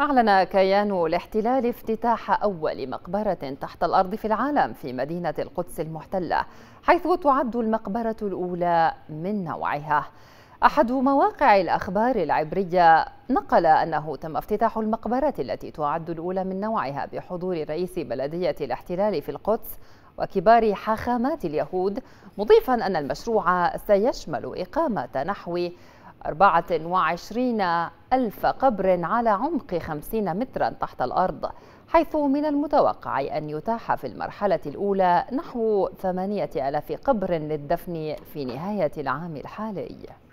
أعلن كيان الاحتلال افتتاح أول مقبرة تحت الأرض في العالم في مدينة القدس المحتلة حيث تعد المقبرة الأولى من نوعها أحد مواقع الأخبار العبرية نقل أنه تم افتتاح المقبرة التي تعد الأولى من نوعها بحضور رئيس بلدية الاحتلال في القدس وكبار حاخامات اليهود مضيفا أن المشروع سيشمل إقامة نحو 24 ألف قبر على عمق 50 مترا تحت الأرض حيث من المتوقع أن يتاح في المرحلة الأولى نحو 8000 قبر للدفن في نهاية العام الحالي